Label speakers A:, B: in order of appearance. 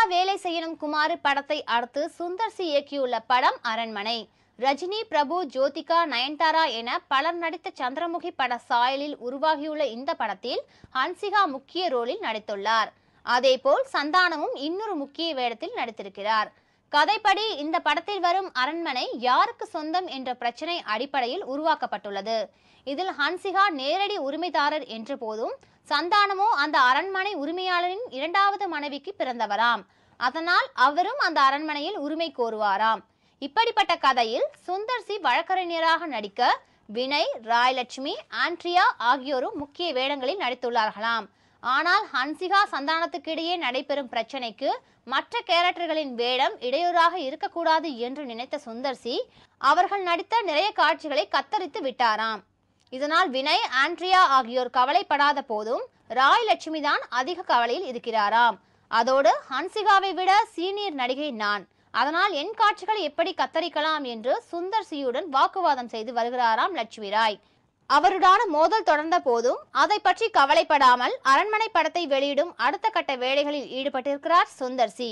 A: நல்லா வேலை செய்யணும் குமாரு படத்தை அடுத்து சுந்தர் சி இயக்கியுள்ள படம் அரண்மனை ரஜினி பிரபு ஜோதிகா நயன்தாரா என பலர் நடித்த சந்திரமுகி பட சாயலில் உருவாகியுள்ள இந்த படத்தில் ஹன்சிகா முக்கிய ரோலில் நடித்துள்ளார் அதேபோல் சந்தானமும் இன்னொரு முக்கிய வேடத்தில் நடித்திருக்கிறார் கதைப்படி இந்த படத்தில் வரும் அரண்மனை யாருக்கு சொந்தம் என்ற பிரச்சனை அடிப்படையில் உருவாக்கப்பட்டுள்ளது இதில் ஹன்சிகா நேரடி உரிமைதாரர் என்ற போதும் சந்தானமோ அந்த அரண்மனை உரிமையாளரின் இரண்டாவது மனைவிக்கு பிறந்தவராம் அதனால் அவரும் அந்த அரண்மனையில் உரிமை கோருவாராம் இப்படிப்பட்ட கதையில் சுந்தர்சி வழக்கறிஞராக நடிக்க வினய் ராயலட்சுமி ஆண்ட்ரியா ஆகியோரும் முக்கிய வேடங்களில் நடித்துள்ளார்களாம் ஆனால் ஹன்சிகா சந்தானத்துக்கிடையே நடைபெறும் பிரச்சனைக்கு மற்ற கேரக்டர்களின் வேடம் இடையூறாக இருக்கக்கூடாது என்று நினைத்த சுந்தர்சி அவர்கள் நடித்த நிறைய காட்சிகளை கத்தரித்து விட்டாராம் இதனால் வினய் ஆண்ட்ரியா ஆகியோர் கவலைப்படாத போதும் ராய் லட்சுமி தான் அதிக கவலையில் இருக்கிறாராம் அதோடு ஹன்சிகாவை விட சீனியர் நடிகை நான் அதனால் என் காட்சிகளை எப்படி கத்தரிக்கலாம் என்று சுந்தர் சியுடன் வாக்குவாதம் செய்து வருகிறாராம் லட்சுமி ராய் அவருடான மோதல் தொடர்ந்த போதும் அதை பற்றி கவலைப்படாமல் அரண்மனை படத்தை வெளியிடும் அடுத்த கட்ட வேலைகளில் ஈடுபட்டிருக்கிறார் சுந்தர் சி